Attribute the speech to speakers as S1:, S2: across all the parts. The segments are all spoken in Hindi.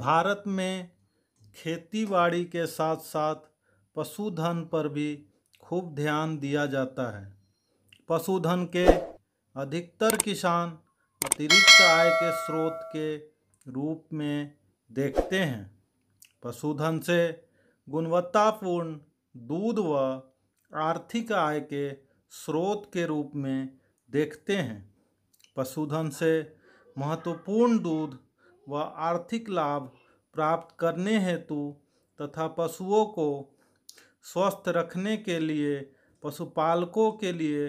S1: भारत में खेतीबाड़ी के साथ साथ पशुधन पर भी खूब ध्यान दिया जाता है पशुधन के अधिकतर किसान अतिरिक्त आय के स्रोत के रूप में देखते हैं पशुधन से गुणवत्तापूर्ण दूध व आर्थिक आय के स्रोत के रूप में देखते हैं पशुधन से महत्वपूर्ण दूध व आर्थिक लाभ प्राप्त करने हेतु तथा पशुओं को स्वस्थ रखने के लिए पशुपालकों के लिए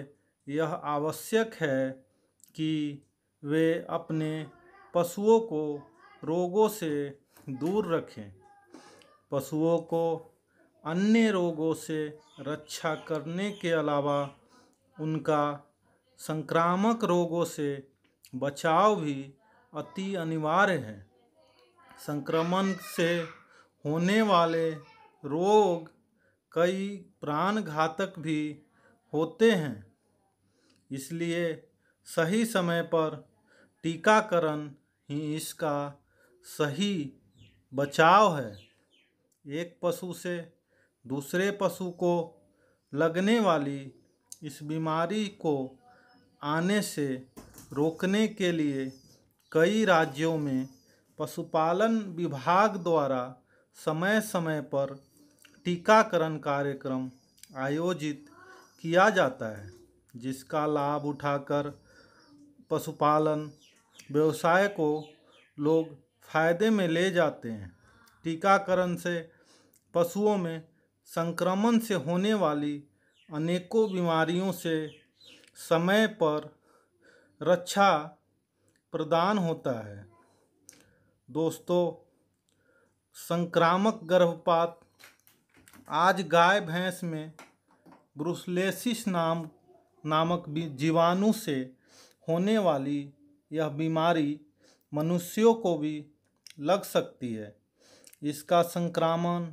S1: यह आवश्यक है कि वे अपने पशुओं को रोगों से दूर रखें पशुओं को अन्य रोगों से रक्षा करने के अलावा उनका संक्रामक रोगों से बचाव भी अति अनिवार्य है संक्रमण से होने वाले रोग कई प्राण घातक भी होते हैं इसलिए सही समय पर टीकाकरण ही इसका सही बचाव है एक पशु से दूसरे पशु को लगने वाली इस बीमारी को आने से रोकने के लिए कई राज्यों में पशुपालन विभाग द्वारा समय समय पर टीकाकरण कार्यक्रम आयोजित किया जाता है जिसका लाभ उठाकर पशुपालन व्यवसाय को लोग फायदे में ले जाते हैं टीकाकरण से पशुओं में संक्रमण से होने वाली अनेकों बीमारियों से समय पर रक्षा प्रदान होता है दोस्तों संक्रामक गर्भपात आज गाय भैंस में ब्रुसलेसिस नाम नामक जीवाणु से होने वाली यह बीमारी मनुष्यों को भी लग सकती है इसका संक्रमण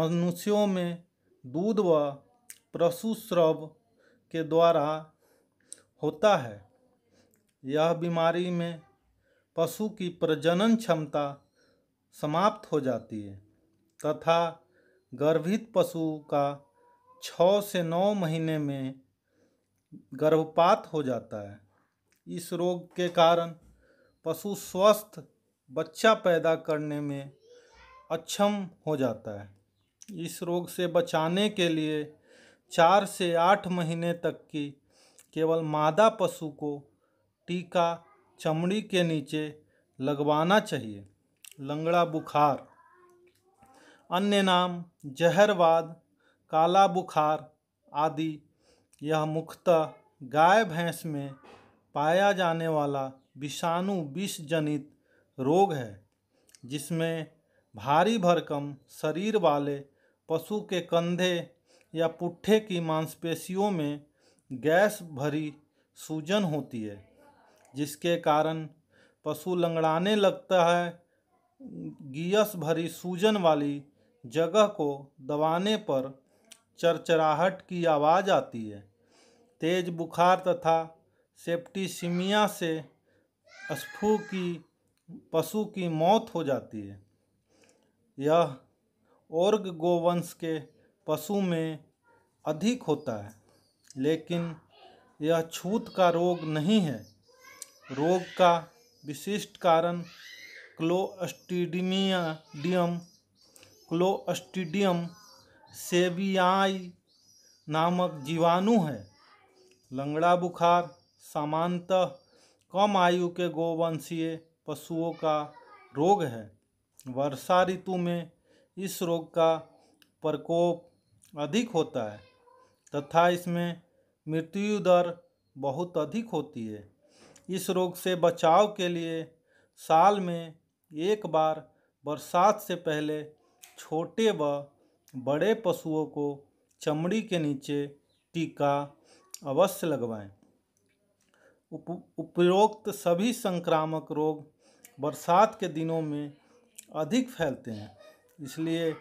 S1: मनुष्यों में दूध व प्रसुस्रव के द्वारा होता है यह बीमारी में पशु की प्रजनन क्षमता समाप्त हो जाती है तथा गर्भित पशु का छः से नौ महीने में गर्भपात हो जाता है इस रोग के कारण पशु स्वस्थ बच्चा पैदा करने में अक्षम हो जाता है इस रोग से बचाने के लिए चार से आठ महीने तक की केवल मादा पशु को टीका चमड़ी के नीचे लगवाना चाहिए लंगड़ा बुखार अन्य नाम जहरवाद काला बुखार आदि यह मुख्यतः गाय भैंस में पाया जाने वाला विषाणु विष जनित रोग है जिसमें भारी भरकम शरीर वाले पशु के कंधे या पुट्ठे की मांसपेशियों में गैस भरी सूजन होती है जिसके कारण पशु लंगड़ाने लगता है गियस भरी सूजन वाली जगह को दबाने पर चरचराहट की आवाज़ आती है तेज बुखार तथा सेप्टिसिमिया से स्फू की पशु की मौत हो जाती है यह ओर्ग गोवंश के पशु में अधिक होता है लेकिन यह छूत का रोग नहीं है रोग का विशिष्ट कारण क्लोस्टिडियम क्लोस्टिडियम सेबियाई नामक जीवाणु है लंगड़ा बुखार सामान्यतः कम आयु के गोवंशीय पशुओं का रोग है वर्षा ऋतु में इस रोग का प्रकोप अधिक होता है तथा इसमें मृत्यु दर बहुत अधिक होती है इस रोग से बचाव के लिए साल में एक बार बरसात से पहले छोटे व बड़े पशुओं को चमड़ी के नीचे टीका अवश्य लगवाएं। उपरोक्त सभी संक्रामक रोग बरसात के दिनों में अधिक फैलते हैं इसलिए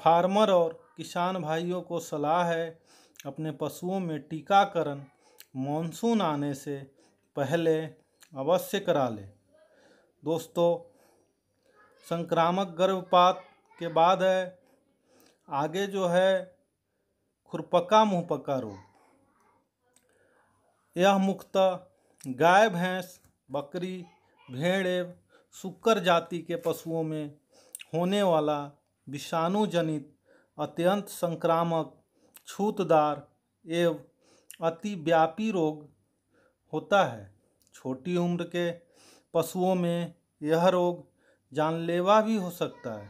S1: फार्मर और किसान भाइयों को सलाह है अपने पशुओं में टीकाकरण मानसून आने से पहले अवश्य करा लें दोस्तों संक्रामक गर्भपात के बाद है आगे जो है खुरपका मुँहपक्का रोग यह मुख्यतः गाय भैंस बकरी भेड़ एवं सुकर जाति के पशुओं में होने वाला विषाणु जनित अत्यंत संक्रामक छूतदार एवं अतिव्यापी रोग होता है छोटी उम्र के पशुओं में यह रोग जानलेवा भी हो सकता है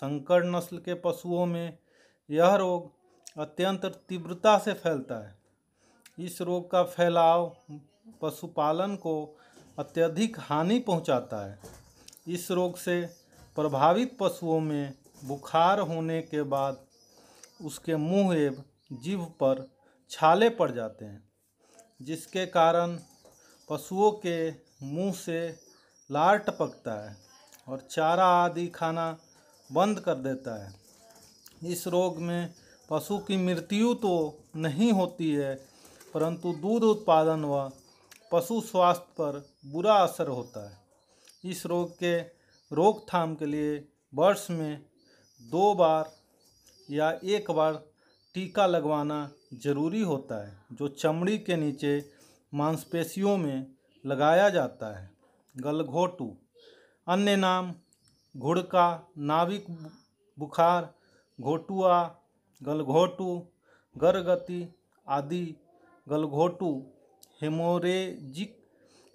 S1: संकर नस्ल के पशुओं में यह रोग अत्यंत तीव्रता से फैलता है इस रोग का फैलाव पशुपालन को अत्यधिक हानि पहुंचाता है इस रोग से प्रभावित पशुओं में बुखार होने के बाद उसके मुंह एवं जीभ पर छाले पड़ जाते हैं जिसके कारण पशुओं के मुंह से लार टपकता है और चारा आदि खाना बंद कर देता है इस रोग में पशु की मृत्यु तो नहीं होती है परंतु दूध उत्पादन व पशु स्वास्थ्य पर बुरा असर होता है इस रोग के रोकथाम के लिए वर्ष में दो बार या एक बार टीका लगवाना ज़रूरी होता है जो चमड़ी के नीचे मांसपेशियों में लगाया जाता है गलघोटू अन्य नाम घुड़का नाभिक बुखार घोटुआ गलघोटू गर्गति आदि गलघोटू हेमोरेजिक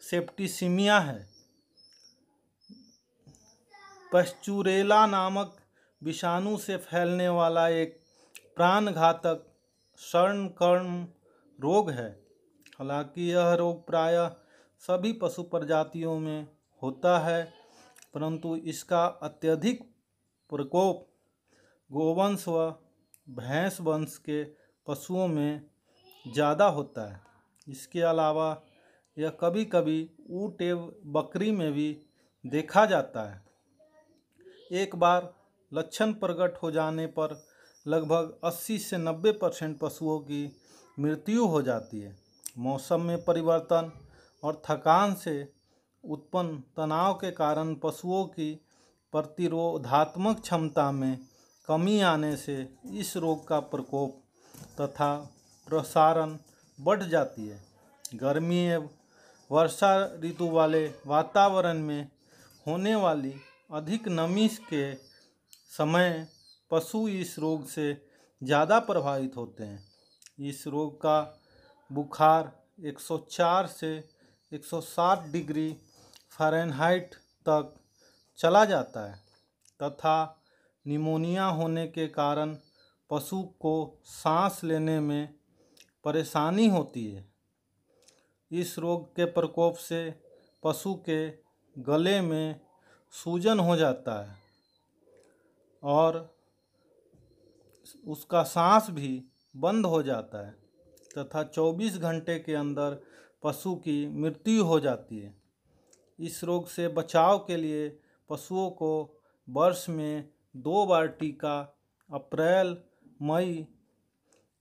S1: सेप्टिसिमिया है पश्चुरेला नामक विषाणु से फैलने वाला एक प्राण घातक शर्ण कर्म रोग है हालांकि यह रोग प्रायः सभी पशु प्रजातियों में होता है परंतु इसका अत्यधिक प्रकोप गोवंश व भैंस वंश के पशुओं में ज़्यादा होता है इसके अलावा यह कभी कभी ऊट एवं बकरी में भी देखा जाता है एक बार लक्षण प्रकट हो जाने पर लगभग 80 से 90 परसेंट पशुओं की मृत्यु हो जाती है मौसम में परिवर्तन और थकान से उत्पन्न तनाव के कारण पशुओं की प्रतिरोधात्मक क्षमता में कमी आने से इस रोग का प्रकोप तथा प्रसारण बढ़ जाती है गर्मी एवं वर्षा ऋतु वाले वातावरण में होने वाली अधिक नमी के समय पशु इस रोग से ज़्यादा प्रभावित होते हैं इस रोग का बुखार 104 से 160 डिग्री फ़ारेनहाइट तक चला जाता है तथा निमोनिया होने के कारण पशु को सांस लेने में परेशानी होती है इस रोग के प्रकोप से पशु के गले में सूजन हो जाता है और उसका सांस भी बंद हो जाता है तथा 24 घंटे के अंदर पशु की मृत्यु हो जाती है इस रोग से बचाव के लिए पशुओं को वर्ष में दो बार टीका अप्रैल मई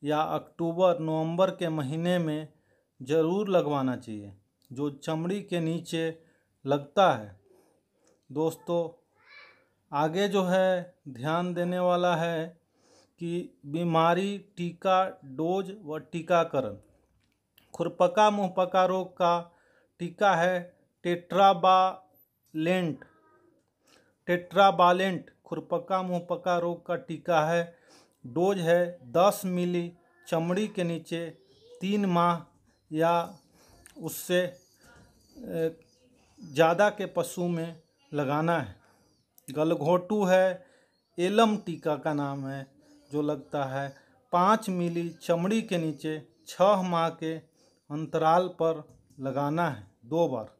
S1: या अक्टूबर नवंबर के महीने में ज़रूर लगवाना चाहिए जो चमड़ी के नीचे लगता है दोस्तों आगे जो है ध्यान देने वाला है कि बीमारी टीका डोज व टीकाकरण खुरपका मुहपका रोग का टीका है टेट्राबालेंट टेट्राबालेंट खुरपका मुहपका रोग का टीका है डोज है दस मिली चमड़ी के नीचे तीन माह या उससे ज़्यादा के पशु में लगाना है गलघोटू है एलम टीका का नाम है जो लगता है पाँच मिली चमड़ी के नीचे छः माह के अंतराल पर लगाना है दो बार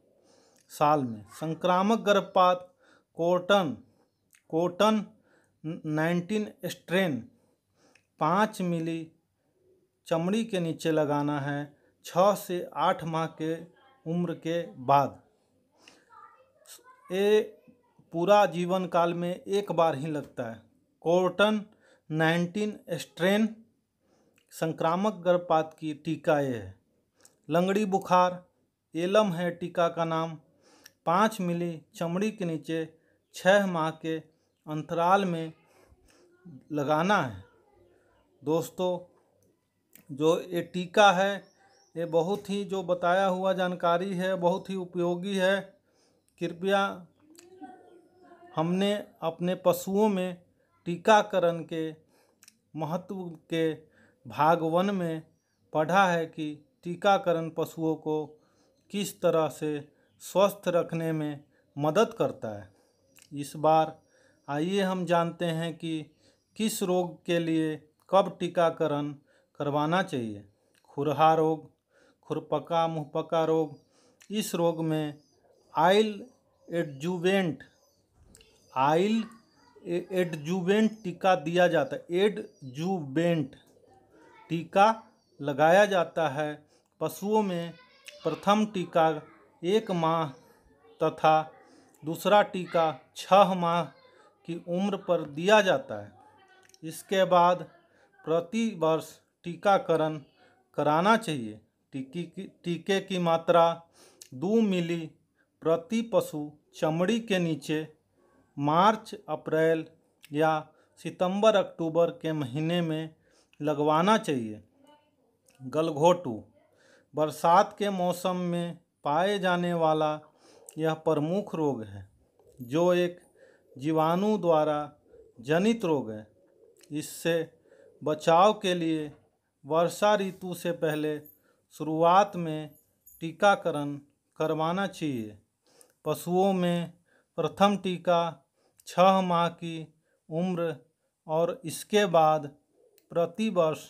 S1: साल में संक्रामक गर्भपात कॉटन कॉटन नाइनटीन स्ट्रेन पाँच मिली चमड़ी के नीचे लगाना है छः से आठ माह के उम्र के बाद ये पूरा जीवन काल में एक बार ही लगता है कॉटन नाइन्टीन स्ट्रेन संक्रामक गर्भपात की टीका ये है लंगड़ी बुखार एलम है टीका का नाम पाँच मिली चमड़ी के नीचे छः माह के अंतराल में लगाना है दोस्तों जो ये टीका है ये बहुत ही जो बताया हुआ जानकारी है बहुत ही उपयोगी है कृपया हमने अपने पशुओं में टीकाकरण के महत्व के भाग वन में पढ़ा है कि टीकाकरण पशुओं को किस तरह से स्वस्थ रखने में मदद करता है इस बार आइए हम जानते हैं कि किस रोग के लिए कब टीकाकरण करवाना चाहिए खुरहा रोग खुरपका मुहपका रोग इस रोग में आइल एडजुवेंट आइल एडजुबेंट टीका दिया जाता है एडजुबेंट टीका लगाया जाता है पशुओं में प्रथम टीका एक माह तथा दूसरा टीका छः माह की उम्र पर दिया जाता है इसके बाद प्रति वर्ष टीकाकरण कराना चाहिए टीकी की टीके की मात्रा दो मिली प्रति पशु चमड़ी के नीचे मार्च अप्रैल या सितंबर अक्टूबर के महीने में लगवाना चाहिए गलघोटू बरसात के मौसम में पाए जाने वाला यह प्रमुख रोग है जो एक जीवाणु द्वारा जनित रोग है इससे बचाव के लिए वर्षा ऋतु से पहले शुरुआत में टीकाकरण करवाना चाहिए पशुओं में प्रथम टीका छह माह की उम्र और इसके बाद प्रतिवर्ष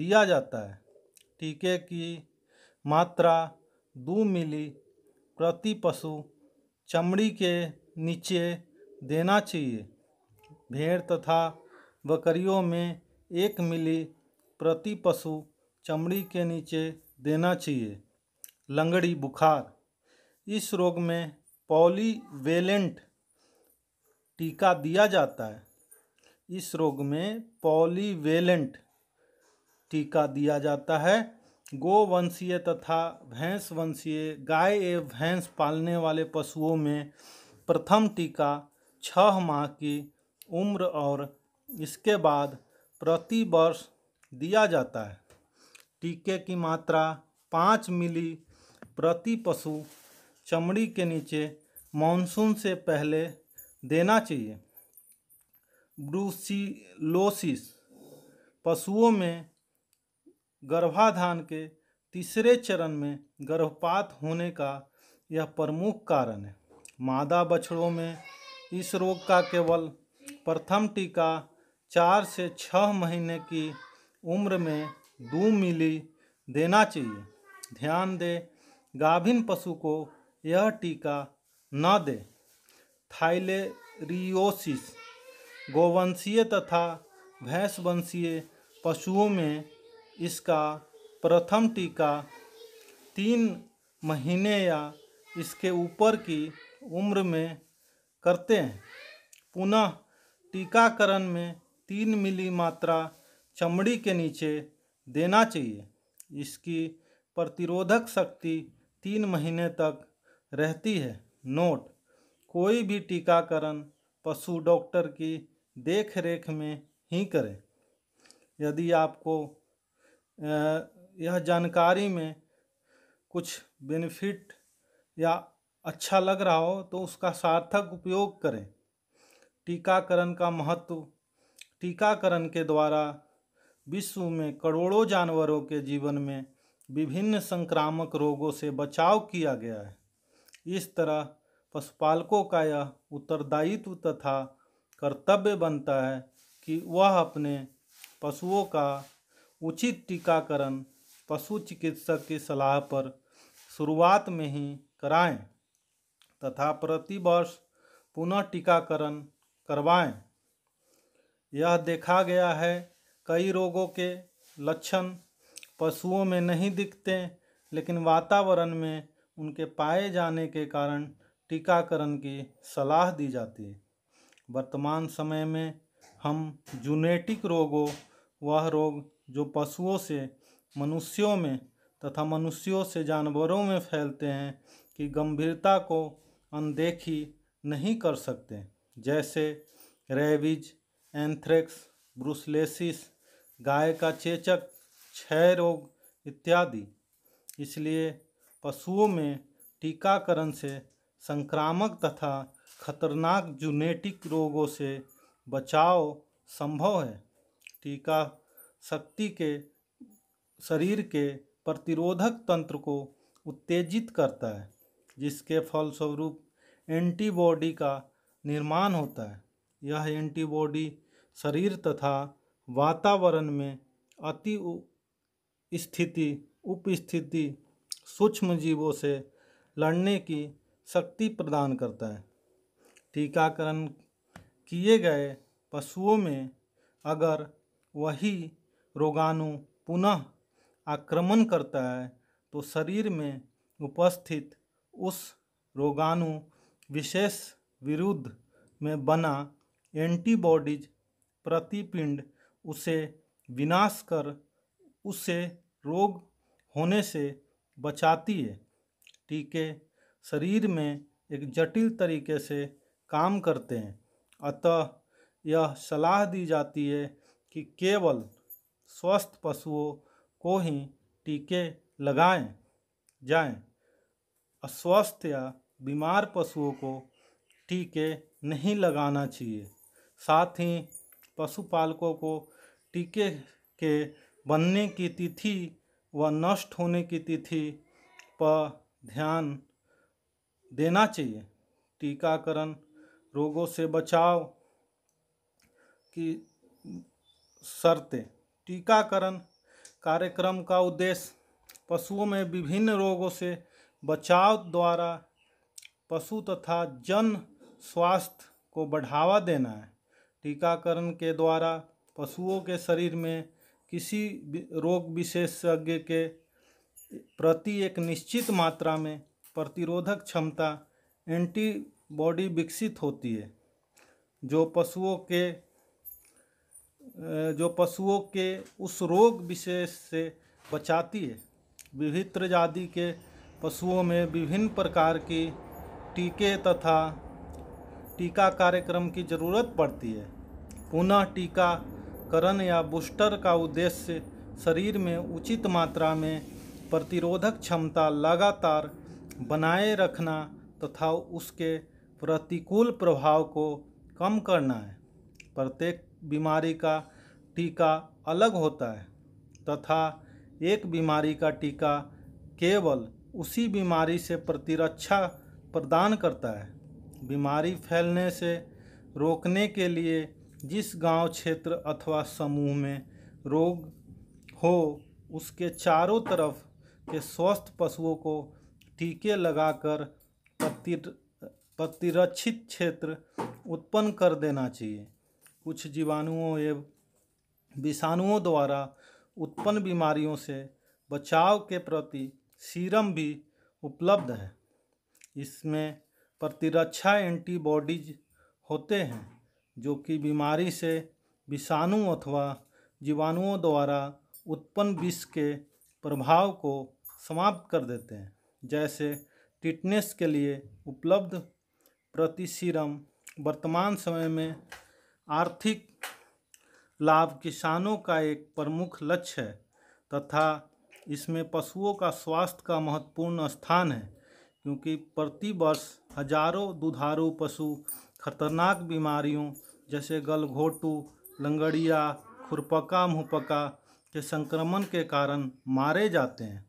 S1: दिया जाता है टीके की मात्रा दो मिली प्रति पशु चमड़ी के नीचे देना चाहिए भेड़ तथा बकरियों में एक मिली प्रति पशु चमड़ी के नीचे देना चाहिए लंगड़ी बुखार इस रोग में पॉलीवेलेंट टीका दिया जाता है इस रोग में पॉलीवेलेंट टीका दिया जाता है गोवंशीय तथा भैंस वंशीय गाय एवं भैंस पालने वाले पशुओं में प्रथम टीका छः माह की उम्र और इसके बाद प्रति वर्ष दिया जाता है टीके की मात्रा पाँच मिली प्रति पशु चमड़ी के नीचे मानसून से पहले देना चाहिए ब्रूसिलोसिस पशुओं में गर्भाधान के तीसरे चरण में गर्भपात होने का यह प्रमुख कारण है मादा बछड़ों में इस रोग का केवल प्रथम टीका चार से छः महीने की उम्र में दो मिली देना चाहिए ध्यान दें गाभिन पशु को यह टीका न दें थाइलेरियोसिस गोवंशीय तथा भैंसवंशीय पशुओं में इसका प्रथम टीका तीन महीने या इसके ऊपर की उम्र में करते हैं पुनः टीकाकरण में तीन मिली मात्रा चमड़ी के नीचे देना चाहिए इसकी प्रतिरोधक शक्ति तीन महीने तक रहती है नोट कोई भी टीकाकरण पशु डॉक्टर की देख रेख में ही करें यदि आपको यह जानकारी में कुछ बेनिफिट या अच्छा लग रहा हो तो उसका सार्थक उपयोग करें टीकाकरण का महत्व टीकाकरण के द्वारा विश्व में करोड़ों जानवरों के जीवन में विभिन्न संक्रामक रोगों से बचाव किया गया है इस तरह पशुपालकों का यह उत्तरदायित्व तथा कर्तव्य बनता है कि वह अपने पशुओं का उचित टीकाकरण पशु चिकित्सक की सलाह पर शुरुआत में ही कराएं तथा प्रतिवर्ष पुनः टीकाकरण करवाएं। यह देखा गया है कई रोगों के लक्षण पशुओं में नहीं दिखते लेकिन वातावरण में उनके पाए जाने के कारण टीकाकरण की सलाह दी जाती है वर्तमान समय में हम जूनेटिक रोगों वह रोग जो पशुओं से मनुष्यों में तथा मनुष्यों से जानवरों में फैलते हैं कि गंभीरता को अनदेखी नहीं कर सकते जैसे रेबिज एंथ्रेक्स ब्रुसलेसिस गाय का चेचक क्षय रोग इत्यादि इसलिए पशुओं में टीकाकरण से संक्रामक तथा खतरनाक जूनेटिक रोगों से बचाव संभव है टीका शक्ति के शरीर के प्रतिरोधक तंत्र को उत्तेजित करता है जिसके फलस्वरूप एंटीबॉडी का निर्माण होता है यह एंटीबॉडी शरीर तथा वातावरण में अति स्थिति उपस्थिति सूक्ष्म जीवों से लड़ने की शक्ति प्रदान करता है टीकाकरण किए गए पशुओं में अगर वही रोगाणु पुनः आक्रमण करता है तो शरीर में उपस्थित उस रोगाणु विशेष विरुद्ध में बना एंटीबॉडीज प्रतिपिंड उसे विनाश कर उसे रोग होने से बचाती है टीके शरीर में एक जटिल तरीके से काम करते हैं अतः यह सलाह दी जाती है कि केवल स्वस्थ पशुओं को ही टीके लगाएं जाएं अस्वस्थ या बीमार पशुओं को टीके नहीं लगाना चाहिए साथ ही पशुपालकों को टीके के बनने की तिथि व नष्ट होने की तिथि पर ध्यान देना चाहिए टीकाकरण रोगों से बचाव की शर्तें टीकाकरण कार्यक्रम का उद्देश्य पशुओं में विभिन्न रोगों से बचाव द्वारा पशु तथा जन स्वास्थ्य को बढ़ावा देना है टीकाकरण के द्वारा पशुओं के शरीर में किसी रोग विशेषज्ञ के प्रति एक निश्चित मात्रा में प्रतिरोधक क्षमता एंटीबॉडी विकसित होती है जो पशुओं के जो पशुओं के उस रोग विशेष से बचाती है विभिन्न जाति के पशुओं में विभिन्न प्रकार की टीके तथा टीका कार्यक्रम की जरूरत पड़ती है पुनः टीकाकरण या बूस्टर का उद्देश्य शरीर में उचित मात्रा में प्रतिरोधक क्षमता लगातार बनाए रखना तथा उसके प्रतिकूल प्रभाव को कम करना है प्रत्येक बीमारी का टीका अलग होता है तथा एक बीमारी का टीका केवल उसी बीमारी से प्रतिरक्षा प्रदान करता है बीमारी फैलने से रोकने के लिए जिस गांव क्षेत्र अथवा समूह में रोग हो उसके चारों तरफ के स्वस्थ पशुओं को टीके लगाकर प्रतिर प्रतिरक्षित क्षेत्र उत्पन्न कर देना चाहिए कुछ जीवाणुओं एवं विषाणुओं द्वारा उत्पन्न बीमारियों से बचाव के प्रति सीरम भी उपलब्ध है इसमें प्रतिरक्षा एंटीबॉडीज होते हैं जो कि बीमारी से विषाणु अथवा जीवाणुओं द्वारा उत्पन्न विष के प्रभाव को समाप्त कर देते हैं जैसे टिटनेस के लिए उपलब्ध प्रतिशीरम वर्तमान समय में आर्थिक लाभ किसानों का एक प्रमुख लक्ष्य है तथा इसमें पशुओं का स्वास्थ्य का महत्वपूर्ण स्थान है क्योंकि प्रतिवर्ष हजारों दुधारू पशु खतरनाक बीमारियों जैसे गलघोटू लंगड़िया खुरपका मुहपका के संक्रमण के कारण मारे जाते हैं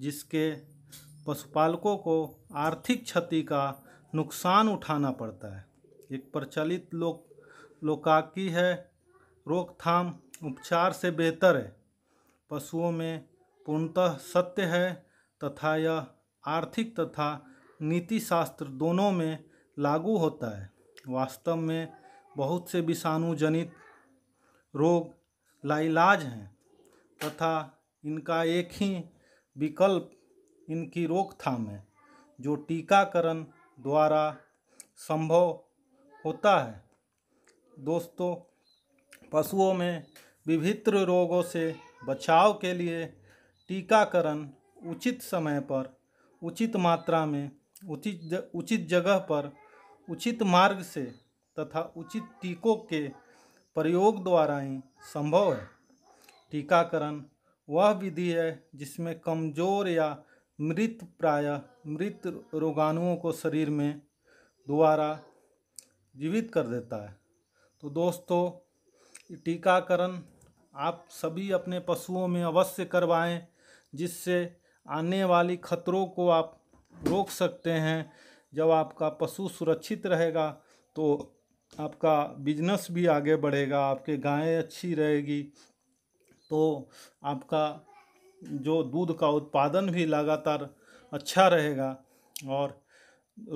S1: जिसके पशुपालकों को आर्थिक क्षति का नुकसान उठाना पड़ता है एक प्रचलित लोक लोकाकी है रोकथाम उपचार से बेहतर है पशुओं में पूर्णतः सत्य है तथा यह आर्थिक तथा नीति शास्त्र दोनों में लागू होता है वास्तव में बहुत से विषाणु जनित रोग लाइलाज हैं तथा इनका एक ही विकल्प इनकी रोकथाम है जो टीकाकरण द्वारा संभव होता है दोस्तों पशुओं में विभिन्न रोगों से बचाव के लिए टीकाकरण उचित समय पर उचित मात्रा में उचित उचित जगह पर उचित मार्ग से तथा उचित टीकों के प्रयोग द्वारा ही संभव है टीकाकरण वह विधि है जिसमें कमज़ोर या मृत प्राय मृत रोगाणुओं को शरीर में दोबारा जीवित कर देता है तो दोस्तों टीकाकरण आप सभी अपने पशुओं में अवश्य करवाएं जिससे आने वाली खतरों को आप रोक सकते हैं जब आपका पशु सुरक्षित रहेगा तो आपका बिजनेस भी आगे बढ़ेगा आपके गायें अच्छी रहेगी तो आपका जो दूध का उत्पादन भी लगातार अच्छा रहेगा और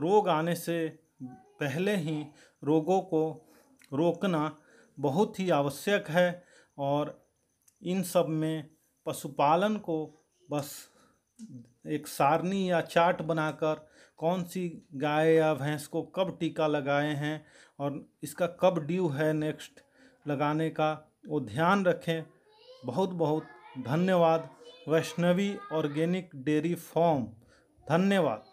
S1: रोग आने से पहले ही रोगों को रोकना बहुत ही आवश्यक है और इन सब में पशुपालन को बस एक सारणी या चार्ट बनाकर कौन सी गाय या भैंस को कब टीका लगाए हैं और इसका कब ड्यू है नेक्स्ट लगाने का वो ध्यान रखें बहुत बहुत धन्यवाद वैष्णवी ऑर्गेनिक डेरी फॉर्म धन्यवाद